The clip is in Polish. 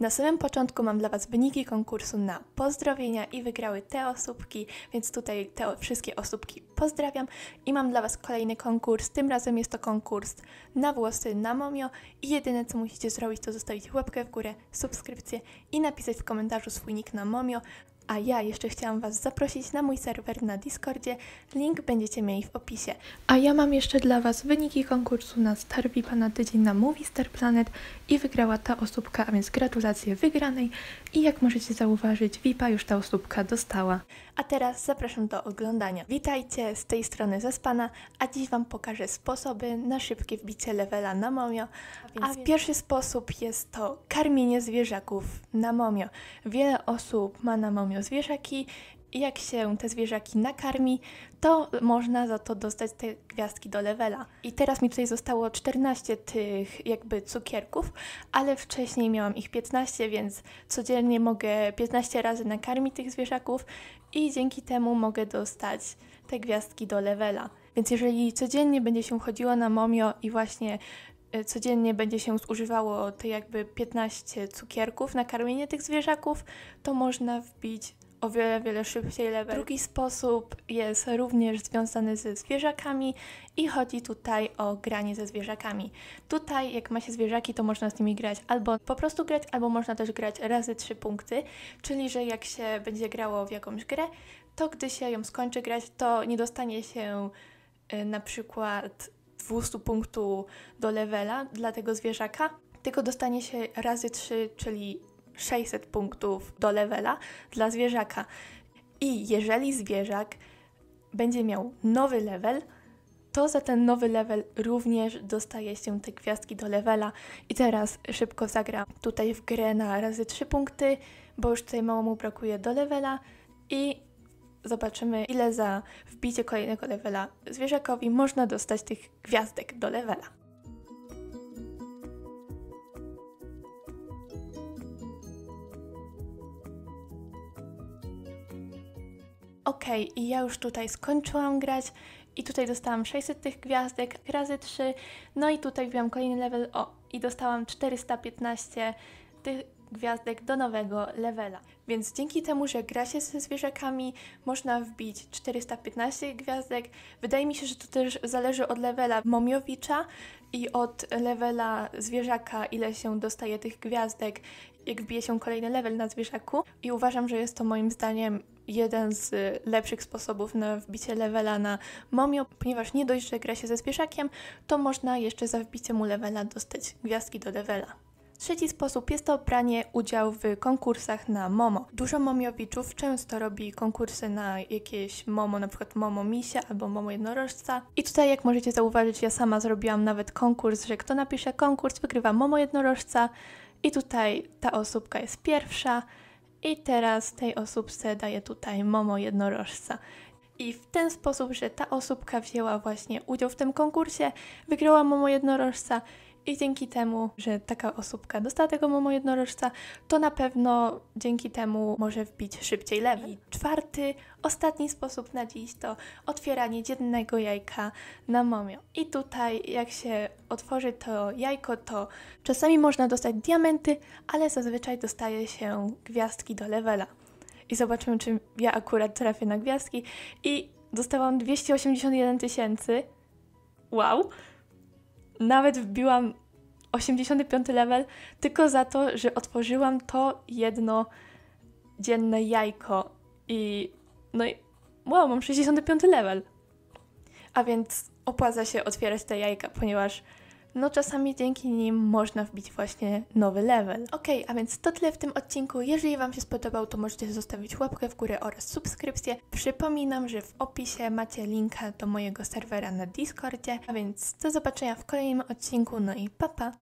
Na samym początku mam dla Was wyniki konkursu na pozdrowienia i wygrały te osobki, więc tutaj te wszystkie osobki pozdrawiam i mam dla Was kolejny konkurs. Tym razem jest to konkurs na włosy na momio i jedyne co musicie zrobić to zostawić łapkę w górę, subskrypcję i napisać w komentarzu swój nick na momio. A ja jeszcze chciałam Was zaprosić na mój serwer na Discordzie. Link będziecie mieli w opisie. A ja mam jeszcze dla Was wyniki konkursu na Star Vipa na tydzień na Movie Star Planet i wygrała ta osóbka, a więc gratulacje wygranej. I jak możecie zauważyć, Vipa już ta osóbka dostała. A teraz zapraszam do oglądania. Witajcie, z tej strony Zaspana, a dziś Wam pokażę sposoby na szybkie wbicie levela na momio. A, a pierwszy sposób jest to karmienie zwierzaków na momio. Wiele osób ma na momio karmią zwierzaki i jak się te zwierzaki nakarmi, to można za to dostać te gwiazdki do levela. I teraz mi tutaj zostało 14 tych jakby cukierków, ale wcześniej miałam ich 15, więc codziennie mogę 15 razy nakarmić tych zwierzaków i dzięki temu mogę dostać te gwiazdki do levela. Więc jeżeli codziennie będzie się chodziło na momio i właśnie E, codziennie będzie się zużywało te jakby 15 cukierków na karmienie tych zwierzaków, to można wbić o wiele, wiele szybciej level. Drugi sposób jest również związany ze zwierzakami i chodzi tutaj o granie ze zwierzakami. Tutaj jak ma się zwierzaki, to można z nimi grać albo po prostu grać, albo można też grać razy trzy punkty, czyli że jak się będzie grało w jakąś grę, to gdy się ją skończy grać, to nie dostanie się e, na przykład 200 punktów do levela dla tego zwierzaka, tylko dostanie się razy 3, czyli 600 punktów do levela dla zwierzaka. I jeżeli zwierzak będzie miał nowy level, to za ten nowy level również dostaje się te gwiazdki do levela. I teraz szybko zagram tutaj w grę na razy 3 punkty, bo już tutaj mało mu brakuje do levela. I zobaczymy, ile za wbicie kolejnego levela zwierzakowi można dostać tych gwiazdek do levela. Ok, i ja już tutaj skończyłam grać i tutaj dostałam 600 tych gwiazdek razy 3, no i tutaj wbiłam kolejny level, o, i dostałam 415 tych gwiazdek do nowego levela. Więc dzięki temu, że gra się ze zwierzakami, można wbić 415 gwiazdek. Wydaje mi się, że to też zależy od levela Momiowicza i od levela zwierzaka, ile się dostaje tych gwiazdek, jak wbije się kolejny level na zwierzaku. I uważam, że jest to moim zdaniem jeden z lepszych sposobów na wbicie levela na momio, ponieważ nie dość, że gra się ze zwierzakiem, to można jeszcze za wbicie mu levela dostać gwiazdki do levela. Trzeci sposób jest to branie udziału w konkursach na Momo. Dużo momiowiczów często robi konkursy na jakieś Momo, na przykład Momo Misia albo Momo Jednorożca. I tutaj, jak możecie zauważyć, ja sama zrobiłam nawet konkurs, że kto napisze konkurs, wygrywa Momo Jednorożca. I tutaj ta osóbka jest pierwsza. I teraz tej osóbce daję tutaj Momo Jednorożca. I w ten sposób, że ta osóbka wzięła właśnie udział w tym konkursie, wygrała Momo Jednorożca i dzięki temu, że taka osobka dostała tego Momo jednorożca, to na pewno dzięki temu może wbić szybciej lewy. I czwarty, ostatni sposób na dziś to otwieranie dziennego jajka na Momio. I tutaj jak się otworzy to jajko, to czasami można dostać diamenty, ale zazwyczaj dostaje się gwiazdki do levela. I zobaczymy, czy ja akurat trafię na gwiazdki. I dostałam 281 tysięcy. Wow! Nawet wbiłam 85 level tylko za to, że otworzyłam to jedno dzienne jajko i no i wow, mam 65 level. A więc opłaca się otwierać te jajka, ponieważ no czasami dzięki nim można wbić właśnie nowy level. Ok, a więc to tyle w tym odcinku. Jeżeli Wam się spodobał, to możecie zostawić łapkę w górę oraz subskrypcję. Przypominam, że w opisie macie linka do mojego serwera na Discordzie, a więc do zobaczenia w kolejnym odcinku, no i pa pa!